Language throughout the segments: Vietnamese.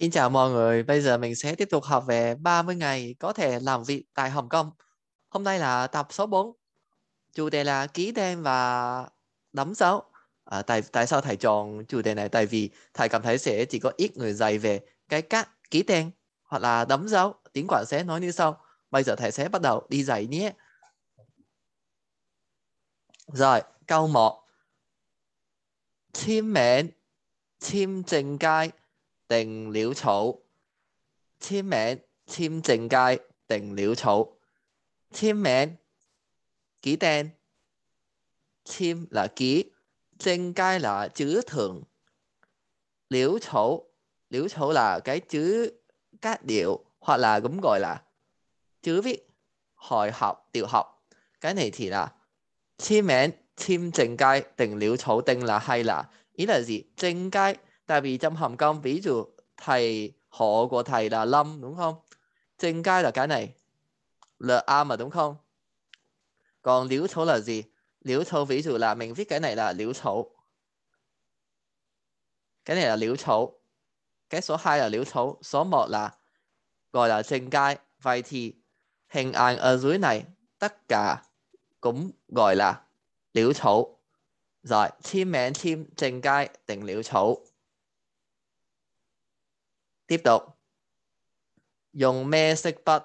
Xin chào mọi người, bây giờ mình sẽ tiếp tục học về 30 ngày có thể làm việc tại Hồng Kông. Hôm nay là tập số 4, chủ đề là ký tên và đấm dấu. À, tại tại sao thầy chọn chủ đề này? Tại vì thầy cảm thấy sẽ chỉ có ít người dạy về cái cách ký tên hoặc là đấm dấu. Tiếng quản sẽ nói như sau. Bây giờ thầy sẽ bắt đầu đi dạy nhé. Rồi, câu 1. Chim mệnh, chim trình cai, 定鳥草，簽名簽正佳定鳥草，簽名幾訂簽嗱幾正佳嗱紙藤鳥草鳥草嗱 cái chữ cát điệu hoặc là cũng gọi là chữ viết hồi học tiểu học cái này thì là 簽名簽正佳定鳥草定 là hay là ý là gì 正佳 Tại vì trong Hồng Kông ví dụ thầy họ của thầy là Lâm đúng không? Trinh cái là cái này. Là A mà đúng không? Còn liễu thấu là gì? Liễu thấu ví dụ là mình viết cái này là liễu thấu. Cái này là liễu thấu. Cái số 2 là liễu thấu. Số 1 là gọi là trinh cái. Vậy thì hình ảnh ở dưới này tất cả cũng gọi là liễu thấu. Rồi, chim mến chim trinh cái tỉnh liễu thấu tiếp tục dùng dùng 咩色筆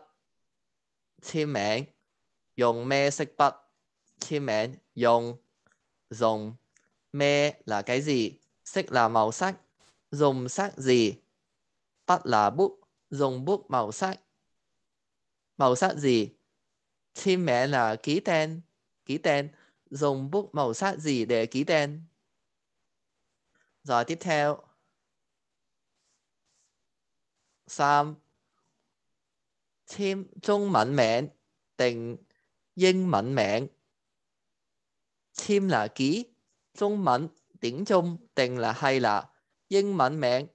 簽名，用咩色筆簽名，用用咩 là cái gì, gì, 色 là màu sắc, dùng sắc gì, bắt là bút, dùng bút màu sắc, màu sắc gì, 簽名 là ký tên, ký tên, dùng bút màu sắc gì để ký tên. Rồi tiếp theo 三签中文名定英文名签啦几中文点中定啦系啦英文名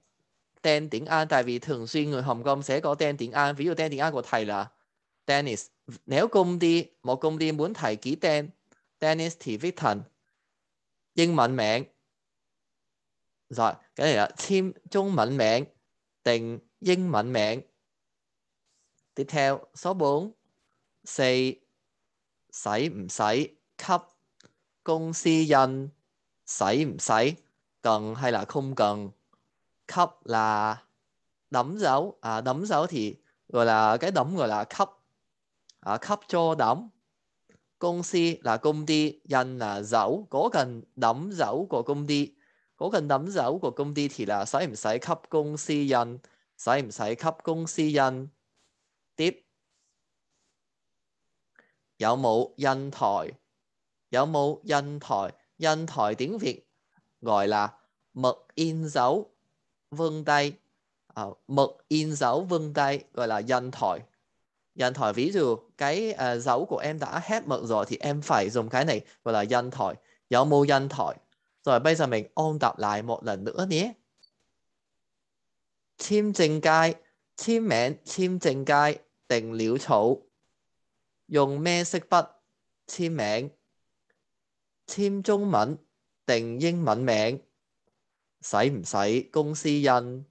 钉点啊大 v 同算佢含咁写个钉点啊 v 要钉点啊个系啦 dennis 你有咁啲冇咁啲满题几钉 dennis t vitan 英文名再紧要啦签中文名 tình dinh mạnh mẽ. Tiếp theo, số 4. Xì, sảy 唔 sảy, cấp, công công 司印, sảy 唔 sảy, cần hay là không cần. Cấp là đấm dấu, à, đấm dấu thì gọi là cái đấm gọi là cấp, à, cấp cho đấm. Công si là công ty, dân là dấu, có cần đấm dấu của công ty 嗰個諗走個工 duty 啦，使唔使給公司印？使唔使給公司印碟？有冇印台？有冇印台？印台點譯？gọi là mực in dấu vân tay à, mực in dấu vân tay gọi là dân thỏi dân thỏi ví dụ cái uh, dấu của em đã hết mực rồi thì em phải dùng cái này gọi là dân thỏi có mô dân thỏi 在卑壽命安達乃莫能惹呢？你簽證街簽名簽證街訂潦草用咩色筆簽名簽中文定英文名使唔使公司印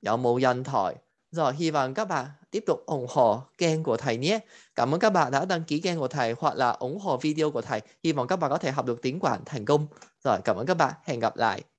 有冇印台？Rồi hy vọng các bạn tiếp tục ủng hộ kênh của thầy nhé. Cảm ơn các bạn đã đăng ký kênh của thầy hoặc là ủng hộ video của thầy. Hy vọng các bạn có thể học được tiếng quản thành công. Rồi cảm ơn các bạn. Hẹn gặp lại.